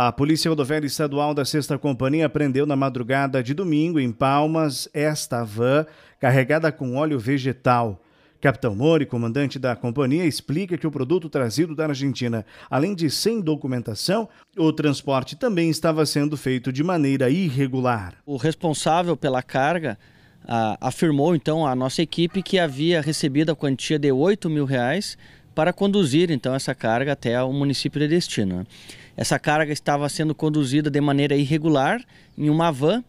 A Polícia Rodoviária Estadual da Sexta Companhia prendeu na madrugada de domingo, em Palmas, esta van carregada com óleo vegetal. Capitão Mori, comandante da companhia, explica que o produto trazido da Argentina, além de sem documentação, o transporte também estava sendo feito de maneira irregular. O responsável pela carga ah, afirmou então à nossa equipe que havia recebido a quantia de 8 mil reais para conduzir então essa carga até o município de destino. Né? Essa carga estava sendo conduzida de maneira irregular em uma van,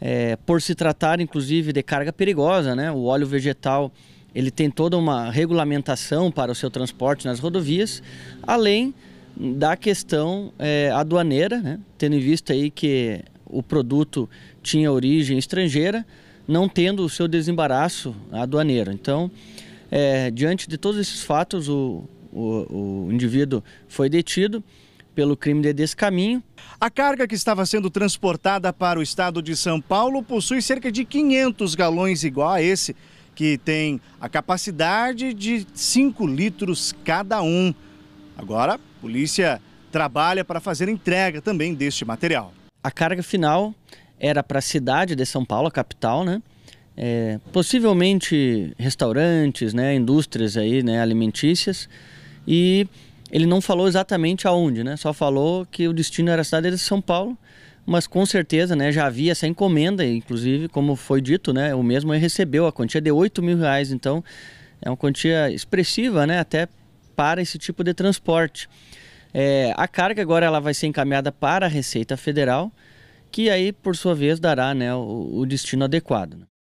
é, por se tratar inclusive de carga perigosa, né? O óleo vegetal ele tem toda uma regulamentação para o seu transporte nas rodovias, além da questão é, aduaneira, né? tendo em vista aí que o produto tinha origem estrangeira, não tendo o seu desembaraço aduaneiro. Então, é, diante de todos esses fatos, o, o, o indivíduo foi detido pelo crime de descaminho. A carga que estava sendo transportada para o estado de São Paulo possui cerca de 500 galões igual a esse, que tem a capacidade de 5 litros cada um. Agora, a polícia trabalha para fazer entrega também deste material. A carga final era para a cidade de São Paulo, a capital, né? é, possivelmente restaurantes, né, indústrias aí, né, alimentícias, e ele não falou exatamente aonde, né, só falou que o destino era a cidade de São Paulo, mas com certeza, né, já havia essa encomenda, inclusive, como foi dito, né, o mesmo recebeu a quantia de 8 mil reais, então é uma quantia expressiva, né, até para esse tipo de transporte. É, a carga agora ela vai ser encaminhada para a Receita Federal, que aí, por sua vez, dará né, o, o destino adequado. Né.